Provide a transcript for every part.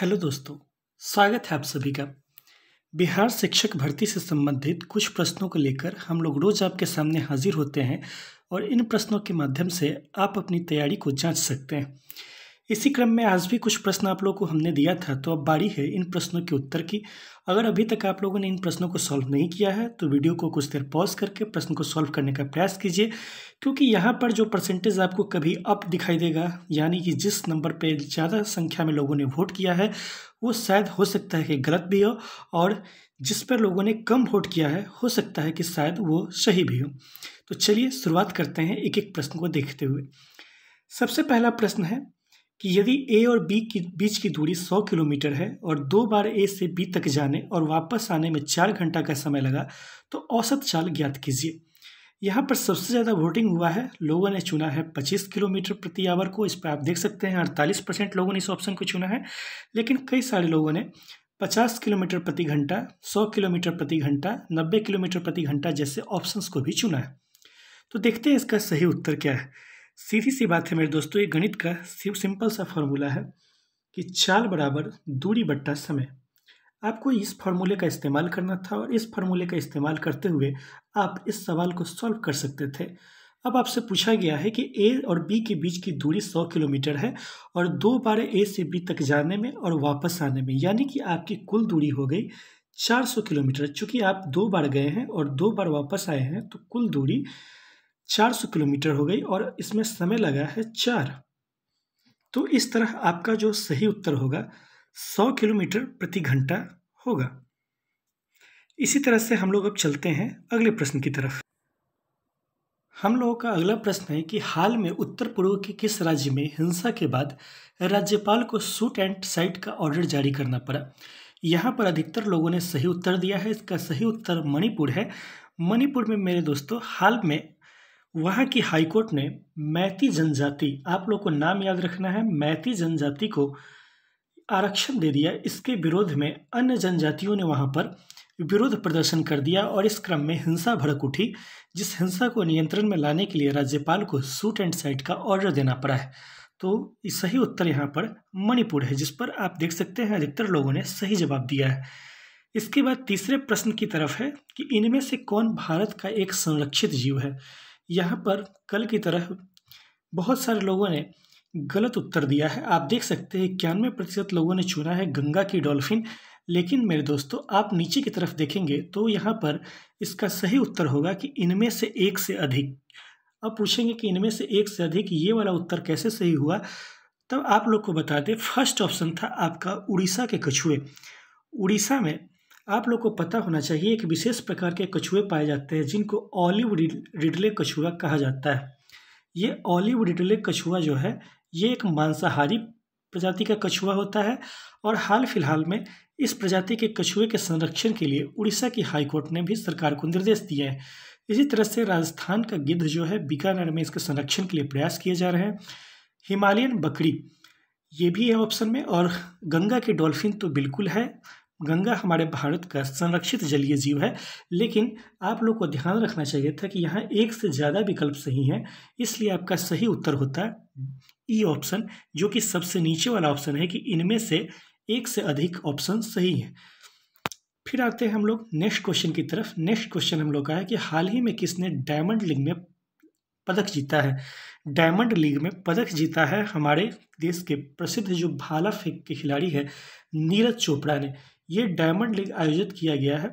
hello दोस्तों स्वागत है आप सभी का बिहार शिक्षक भर्ती से संबंधित कुछ प्रश्नों को लेकर हम लोग रोज आपके सामने हाजिर होते हैं और इन प्रश्नों के माध्यम से आप अपनी तैयारी को जांच सकते हैं इसी क्रम में आज भी कुछ प्रश्न आप लोगों को हमने दिया था तो अब बारी है इन प्रश्नों के उत्तर की अगर अभी तक आप लोगों ने इन प्रश्नों को सॉल्व नहीं किया है तो वीडियो को कुछ देर पॉज करके प्रश्न को सॉल्व करने का प्रयास कीजिए क्योंकि यहाँ पर जो परसेंटेज आपको कभी अप दिखाई देगा यानी कि जिस नंबर पर ज़्यादा संख्या में लोगों ने वोट किया है वो शायद हो सकता है कि गलत भी हो और जिस पर लोगों ने कम वोट किया है हो सकता है कि शायद वो सही भी हो तो चलिए शुरुआत करते हैं एक एक प्रश्न को देखते हुए सबसे पहला प्रश्न है कि यदि ए और बी की बीच की दूरी 100 किलोमीटर है और दो बार ए से बी तक जाने और वापस आने में चार घंटा का समय लगा तो औसत चाल ज्ञात कीजिए यहाँ पर सबसे ज़्यादा वोटिंग हुआ है लोगों ने चुना है 25 किलोमीटर प्रति आवर को इस पर आप देख सकते हैं 48 परसेंट लोगों ने इस ऑप्शन को चुना है लेकिन कई सारे लोगों ने 50 किलोमीटर प्रति घंटा 100 किलोमीटर प्रति घंटा 90 किलोमीटर प्रति घंटा जैसे ऑप्शंस को भी चुना है तो देखते हैं इसका सही उत्तर क्या है सीधी सी बात है मेरे दोस्तों ये गणित का सिंपल सा फॉर्मूला है कि चाल बराबर दूरी बट्टा समय आपको इस फार्मूले का इस्तेमाल करना था और इस फार्मूले का इस्तेमाल करते हुए आप इस सवाल को सॉल्व कर सकते थे अब आपसे पूछा गया है कि ए और बी के बीच की दूरी 100 किलोमीटर है और दो बार ए से बी तक जाने में और वापस आने में यानी कि आपकी कुल दूरी हो गई 400 किलोमीटर चूँकि आप दो बार गए हैं और दो बार वापस आए हैं तो कुल दूरी चार सौ किलोमीटर हो गई और इसमें समय लगा है चार तो इस तरह आपका जो सही उत्तर होगा सौ किलोमीटर प्रति घंटा होगा इसी तरह से हम लोग अब चलते हैं अगले प्रश्न की तरफ हम लोगों का अगला प्रश्न है कि हाल में उत्तर पूर्व के किस राज्य में हिंसा के बाद राज्यपाल को सूट एंड साइट का ऑर्डर जारी करना पड़ा यहाँ पर अधिकतर लोगों ने सही उत्तर दिया है इसका सही उत्तर मणिपुर है मणिपुर में मेरे दोस्तों हाल में वहाँ की हाईकोर्ट ने मैती जनजाति आप लोग को नाम याद रखना है मैती जनजाति को आरक्षण दे दिया इसके विरोध में अन्य जनजातियों ने वहाँ पर विरोध प्रदर्शन कर दिया और इस क्रम में हिंसा भड़क उठी जिस हिंसा को नियंत्रण में लाने के लिए राज्यपाल को सूट एंड साइट का ऑर्डर देना पड़ा है तो सही उत्तर यहाँ पर मणिपुर है जिस पर आप देख सकते हैं अधिकतर लोगों ने सही जवाब दिया है इसके बाद तीसरे प्रश्न की तरफ है कि इनमें से कौन भारत का एक संरक्षित जीव है यहाँ पर कल की तरह बहुत सारे लोगों ने गलत उत्तर दिया है आप देख सकते हैं इक्यानवे प्रतिशत लोगों ने चुना है गंगा की डॉल्फिन लेकिन मेरे दोस्तों आप नीचे की तरफ देखेंगे तो यहाँ पर इसका सही उत्तर होगा कि इनमें से एक से अधिक अब पूछेंगे कि इनमें से एक से अधिक ये वाला उत्तर कैसे सही हुआ तब आप लोग को बता दें फर्स्ट ऑप्शन था आपका उड़ीसा के कछुए उड़ीसा में आप लोग को पता होना चाहिए एक विशेष प्रकार के कछुए पाए जाते हैं जिनको ऑलिव रिडले कछुआ कहा जाता है ये ऑलिव रिडले कछुआ जो है ये एक मांसाहारी प्रजाति का कछुआ होता है और हाल फिलहाल में इस प्रजाति के कछुए के संरक्षण के लिए उड़ीसा की हाईकोर्ट ने भी सरकार को निर्देश दिए हैं इसी तरह से राजस्थान का गिद्ध जो है बीकानेर में इसके संरक्षण के लिए प्रयास किए जा रहे हैं हिमालयन बकरी ये भी है ऑप्शन में और गंगा के डॉल्फिन तो बिल्कुल है गंगा हमारे भारत का संरक्षित जलीय जीव है लेकिन आप लोग को ध्यान रखना चाहिए था कि यहाँ एक से ज़्यादा विकल्प सही हैं इसलिए आपका सही उत्तर होता ई e ऑप्शन जो कि सबसे नीचे वाला ऑप्शन है कि इनमें से एक से अधिक ऑप्शन सही हैं फिर आते हैं हम लोग नेक्स्ट क्वेश्चन की तरफ नेक्स्ट क्वेश्चन हम लोग का है कि हाल ही में किसने डायमंड लीग में पदक जीता है डायमंड लीग में पदक जीता है हमारे देश के प्रसिद्ध जो भाला फेंक के खिलाड़ी है नीरज चोपड़ा ने ये डायमंड लीग आयोजित किया गया है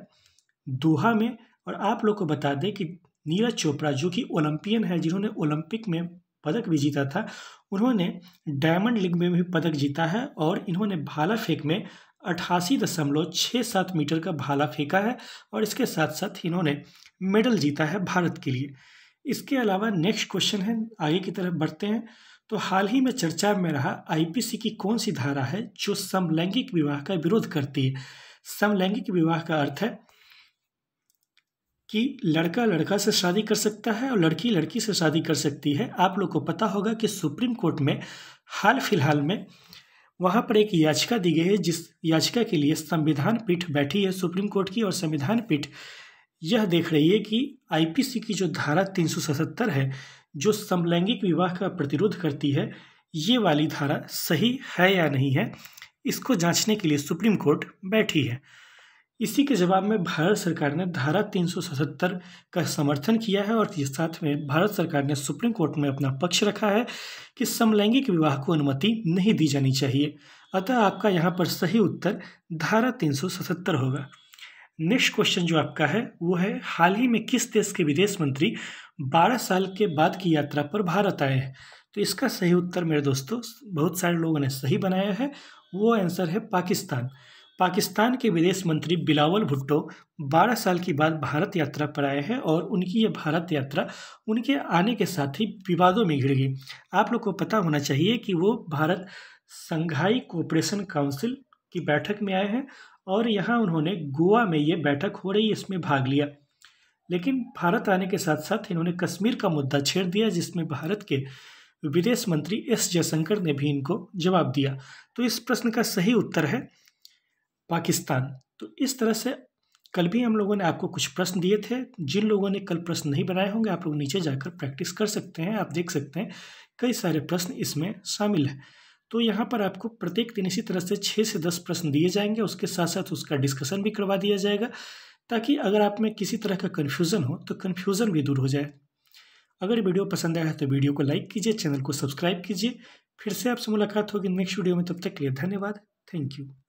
दोहा में और आप लोग को बता दें कि नीरज चोपड़ा जो कि ओलंपियन है जिन्होंने ओलंपिक में पदक भी जीता था उन्होंने डायमंड लीग में भी पदक जीता है और इन्होंने भाला फेंक में अठासी दशमलव छः सात मीटर का भाला फेंका है और इसके साथ साथ इन्होंने मेडल जीता है भारत के लिए इसके अलावा नेक्स्ट क्वेश्चन है आगे की तरफ बढ़ते हैं तो हाल ही में चर्चा में रहा आईपीसी की कौन सी धारा है जो समलैंगिक विवाह का विरोध करती है समलैंगिक विवाह का अर्थ है कि लड़का लड़का से शादी कर सकता है और लड़की लड़की से शादी कर सकती है आप लोग को पता होगा कि सुप्रीम कोर्ट में हाल फिलहाल में वहाँ पर एक याचिका दी गई है जिस याचिका के लिए संविधान पीठ बैठी है सुप्रीम कोर्ट की और संविधान पीठ यह देख रही है कि आईपीसी की जो धारा 377 है जो समलैंगिक विवाह का प्रतिरोध करती है ये वाली धारा सही है या नहीं है इसको जांचने के लिए सुप्रीम कोर्ट बैठी है इसी के जवाब में भारत सरकार ने धारा 377 का समर्थन किया है और साथ में भारत सरकार ने सुप्रीम कोर्ट में अपना पक्ष रखा है कि समलैंगिक विवाह को अनुमति नहीं दी जानी चाहिए अतः आपका यहाँ पर सही उत्तर धारा 377 होगा नेक्स्ट क्वेश्चन जो आपका है वो है हाल ही में किस देश के विदेश मंत्री 12 साल के बाद की यात्रा पर भारत आए हैं तो इसका सही उत्तर मेरे दोस्तों बहुत सारे लोगों ने सही बनाया है वो आंसर है पाकिस्तान पाकिस्तान के विदेश मंत्री बिलावल भुट्टो 12 साल के बाद भारत यात्रा पर आए हैं और उनकी ये भारत यात्रा उनके आने के साथ ही विवादों में घिर गई आप लोग को पता होना चाहिए कि वो भारत संघाई कोऑपरेशन काउंसिल की बैठक में आए हैं और यहाँ उन्होंने गोवा में ये बैठक हो रही इसमें भाग लिया लेकिन भारत आने के साथ साथ इन्होंने कश्मीर का मुद्दा छेड़ दिया जिसमें भारत के विदेश मंत्री एस जयशंकर ने भी इनको जवाब दिया तो इस प्रश्न का सही उत्तर है पाकिस्तान तो इस तरह से कल भी हम लोगों ने आपको कुछ प्रश्न दिए थे जिन लोगों ने कल प्रश्न नहीं बनाए होंगे आप लोग नीचे जाकर प्रैक्टिस कर सकते हैं आप देख सकते हैं कई सारे प्रश्न इसमें शामिल हैं तो यहाँ पर आपको प्रत्येक दिन इसी तरह से छः से दस प्रश्न दिए जाएंगे उसके साथ साथ उसका डिस्कशन भी करवा दिया जाएगा ताकि अगर आप में किसी तरह का कन्फ्यूज़न हो तो कन्फ्यूज़न भी दूर हो जाए अगर वीडियो पसंद आया तो वीडियो को लाइक कीजिए चैनल को सब्सक्राइब कीजिए फिर से आपसे मुलाकात होगी नेक्स्ट वीडियो में तब तक के लिए धन्यवाद थैंक यू